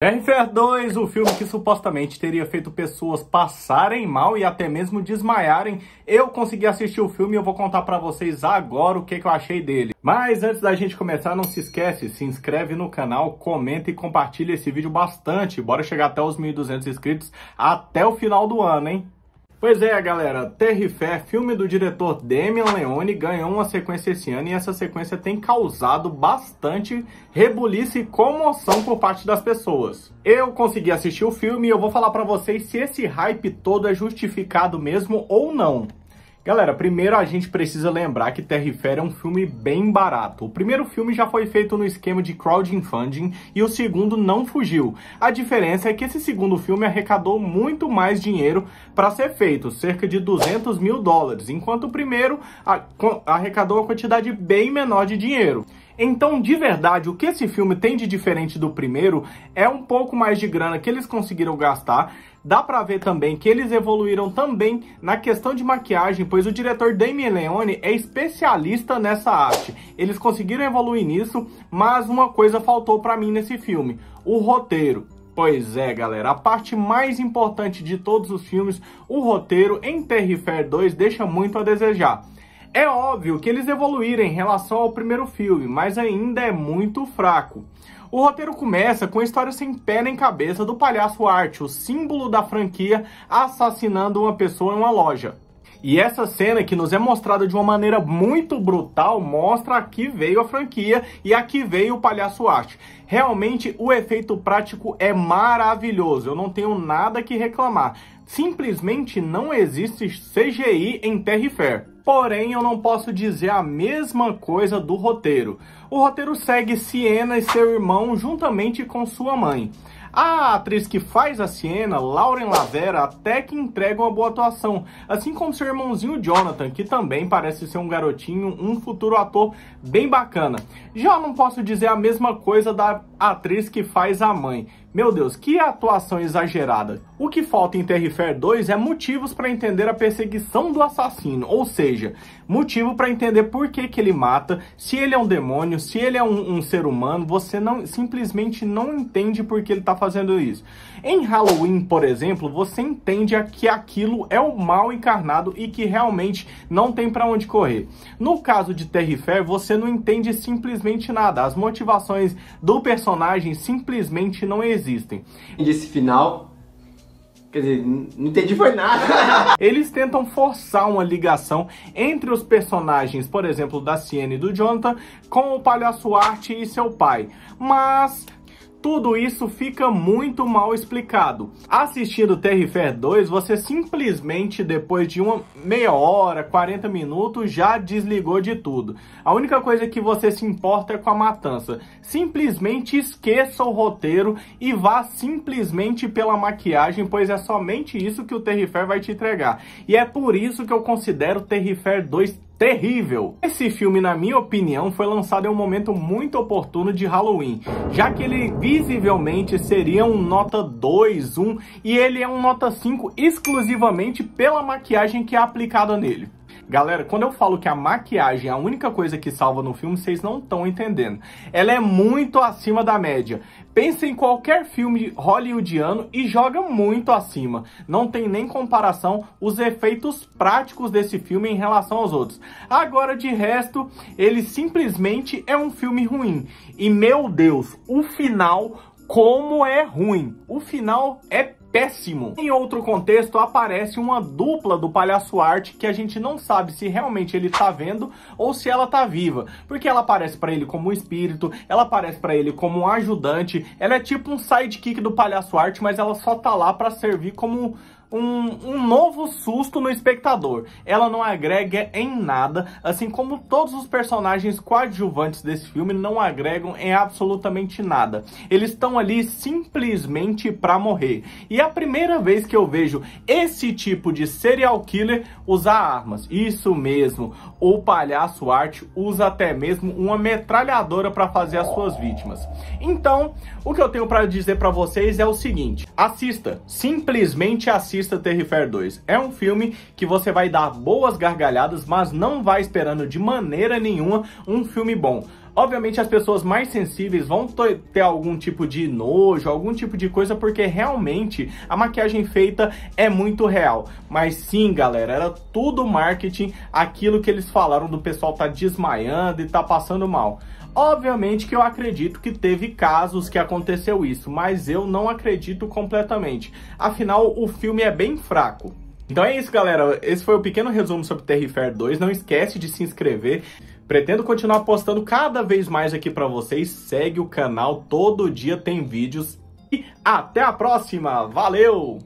RFR 2, o filme que supostamente teria feito pessoas passarem mal e até mesmo desmaiarem, eu consegui assistir o filme e eu vou contar pra vocês agora o que, que eu achei dele. Mas antes da gente começar, não se esquece, se inscreve no canal, comenta e compartilha esse vídeo bastante. Bora chegar até os 1.200 inscritos até o final do ano, hein? Pois é, galera, Terrifé, filme do diretor Damian Leone, ganhou uma sequência esse ano e essa sequência tem causado bastante rebuliço e comoção por parte das pessoas. Eu consegui assistir o filme e eu vou falar para vocês se esse hype todo é justificado mesmo ou não. Galera, primeiro a gente precisa lembrar que Terrifera é um filme bem barato. O primeiro filme já foi feito no esquema de crowdfunding e o segundo não fugiu. A diferença é que esse segundo filme arrecadou muito mais dinheiro para ser feito, cerca de 200 mil dólares, enquanto o primeiro arrecadou uma quantidade bem menor de dinheiro. Então, de verdade, o que esse filme tem de diferente do primeiro é um pouco mais de grana que eles conseguiram gastar. Dá pra ver também que eles evoluíram também na questão de maquiagem, pois o diretor Damien Leone é especialista nessa arte. Eles conseguiram evoluir nisso, mas uma coisa faltou para mim nesse filme, o roteiro. Pois é, galera, a parte mais importante de todos os filmes, o roteiro em Fair 2 deixa muito a desejar. É óbvio que eles evoluíram em relação ao primeiro filme, mas ainda é muito fraco. O roteiro começa com a história sem pé nem cabeça do palhaço Art, o símbolo da franquia, assassinando uma pessoa em uma loja. E essa cena que nos é mostrada de uma maneira muito brutal mostra a que veio a franquia e a que veio o palhaço Art. Realmente o efeito prático é maravilhoso, eu não tenho nada que reclamar. Simplesmente não existe CGI em Terrifair porém eu não posso dizer a mesma coisa do roteiro. O roteiro segue Siena e seu irmão juntamente com sua mãe. A atriz que faz a Siena, Lauren Lavera, até que entrega uma boa atuação, assim como seu irmãozinho Jonathan, que também parece ser um garotinho, um futuro ator bem bacana. Já não posso dizer a mesma coisa da atriz que faz a mãe. Meu Deus, que atuação exagerada. O que falta em Fair 2 é motivos para entender a perseguição do assassino, ou seja, motivo para entender por que, que ele mata, se ele é um demônio, se ele é um, um ser humano, você não simplesmente não entende por que ele está fazendo isso. Em Halloween, por exemplo, você entende que aquilo é o mal encarnado e que realmente não tem para onde correr. No caso de Terrifier, você não entende simplesmente nada. As motivações do personagem simplesmente não existem. E esse final Quer dizer, não entendi foi nada. Eles tentam forçar uma ligação entre os personagens, por exemplo, da Siena e do Jonathan, com o palhaço Arte e seu pai. Mas tudo isso fica muito mal explicado. Assistindo Terrifier 2, você simplesmente, depois de uma meia hora, 40 minutos, já desligou de tudo. A única coisa que você se importa é com a matança. Simplesmente esqueça o roteiro e vá simplesmente pela maquiagem, pois é somente isso que o Terrifier vai te entregar. E é por isso que eu considero Terrifier 2 terrível. Esse filme, na minha opinião, foi lançado em um momento muito oportuno de Halloween, já que ele visivelmente seria um nota 2, 1 e ele é um nota 5 exclusivamente pela maquiagem que é aplicada nele. Galera, quando eu falo que a maquiagem é a única coisa que salva no filme, vocês não estão entendendo. Ela é muito acima da média. Pensa em qualquer filme hollywoodiano e joga muito acima. Não tem nem comparação os efeitos práticos desse filme em relação aos outros. Agora, de resto, ele simplesmente é um filme ruim. E, meu Deus, o final como é ruim. O final é péssimo. Em outro contexto, aparece uma dupla do palhaço Art que a gente não sabe se realmente ele tá vendo ou se ela tá viva, porque ela aparece para ele como um espírito, ela aparece para ele como um ajudante, ela é tipo um sidekick do palhaço Art, mas ela só tá lá para servir como um, um novo susto no espectador. Ela não agrega em nada, assim como todos os personagens coadjuvantes desse filme não agregam em absolutamente nada. Eles estão ali simplesmente para morrer. E é a primeira vez que eu vejo esse tipo de serial killer usar armas. Isso mesmo, o palhaço Art usa até mesmo uma metralhadora para fazer as suas vítimas. Então, o que eu tenho para dizer para vocês é o seguinte: assista, simplesmente assista assista Fair 2. É um filme que você vai dar boas gargalhadas, mas não vai esperando de maneira nenhuma um filme bom. Obviamente as pessoas mais sensíveis vão ter algum tipo de nojo, algum tipo de coisa, porque realmente a maquiagem feita é muito real. Mas sim, galera, era tudo marketing, aquilo que eles falaram do pessoal tá desmaiando e tá passando mal. Obviamente que eu acredito que teve casos que aconteceu isso, mas eu não acredito completamente. Afinal, o filme é bem fraco. Então é isso, galera. Esse foi o pequeno resumo sobre Terrifier 2. Não esquece de se inscrever. Pretendo continuar postando cada vez mais aqui para vocês. Segue o canal, todo dia tem vídeos. E até a próxima. Valeu!